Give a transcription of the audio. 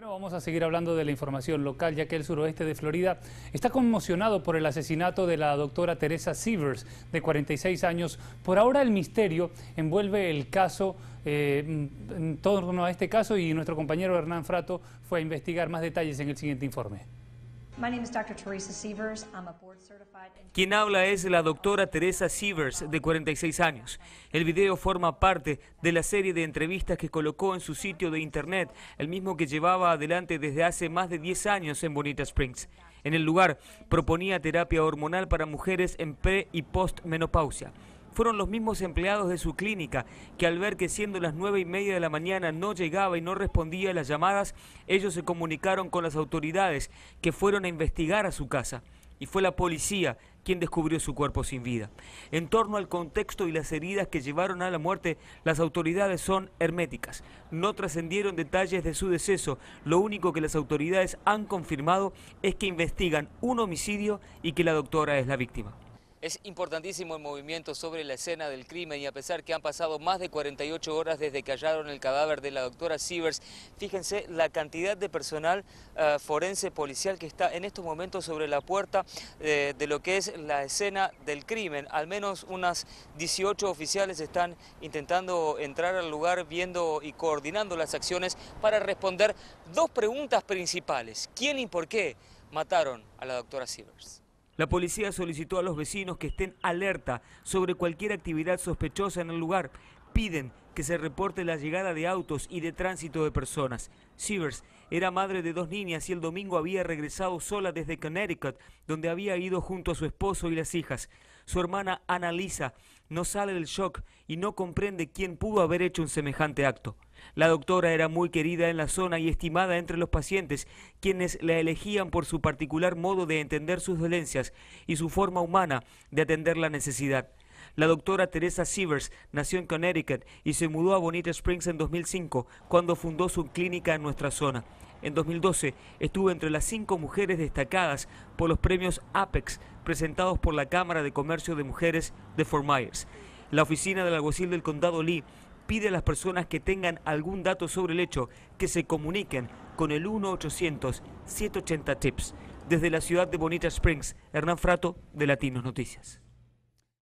Bueno, vamos a seguir hablando de la información local, ya que el suroeste de Florida está conmocionado por el asesinato de la doctora Teresa Sievers, de 46 años. Por ahora el misterio envuelve el caso, eh, en torno a este caso, y nuestro compañero Hernán Frato fue a investigar más detalles en el siguiente informe. Quien habla es la doctora Teresa Sievers, de 46 años. El video forma parte de la serie de entrevistas que colocó en su sitio de internet, el mismo que llevaba adelante desde hace más de 10 años en Bonita Springs. En el lugar proponía terapia hormonal para mujeres en pre y post menopausia fueron los mismos empleados de su clínica que al ver que siendo las nueve y media de la mañana no llegaba y no respondía a las llamadas, ellos se comunicaron con las autoridades que fueron a investigar a su casa y fue la policía quien descubrió su cuerpo sin vida. En torno al contexto y las heridas que llevaron a la muerte, las autoridades son herméticas. No trascendieron detalles de su deceso. Lo único que las autoridades han confirmado es que investigan un homicidio y que la doctora es la víctima. Es importantísimo el movimiento sobre la escena del crimen y a pesar que han pasado más de 48 horas desde que hallaron el cadáver de la doctora Sievers, fíjense la cantidad de personal eh, forense policial que está en estos momentos sobre la puerta eh, de lo que es la escena del crimen. Al menos unas 18 oficiales están intentando entrar al lugar viendo y coordinando las acciones para responder dos preguntas principales. ¿Quién y por qué mataron a la doctora Sievers? La policía solicitó a los vecinos que estén alerta sobre cualquier actividad sospechosa en el lugar. Piden que se reporte la llegada de autos y de tránsito de personas. Severs era madre de dos niñas y el domingo había regresado sola desde Connecticut, donde había ido junto a su esposo y las hijas. Su hermana Ana no sale del shock y no comprende quién pudo haber hecho un semejante acto. La doctora era muy querida en la zona y estimada entre los pacientes, quienes la elegían por su particular modo de entender sus dolencias y su forma humana de atender la necesidad. La doctora Teresa Sievers nació en Connecticut y se mudó a Bonita Springs en 2005, cuando fundó su clínica en nuestra zona. En 2012 estuvo entre las cinco mujeres destacadas por los premios APEX presentados por la Cámara de Comercio de Mujeres de Fort Myers. La oficina del alguacil del condado Lee pide a las personas que tengan algún dato sobre el hecho que se comuniquen con el 1-800-780-TIPS. Desde la ciudad de Bonita Springs, Hernán Frato, de Latinos Noticias.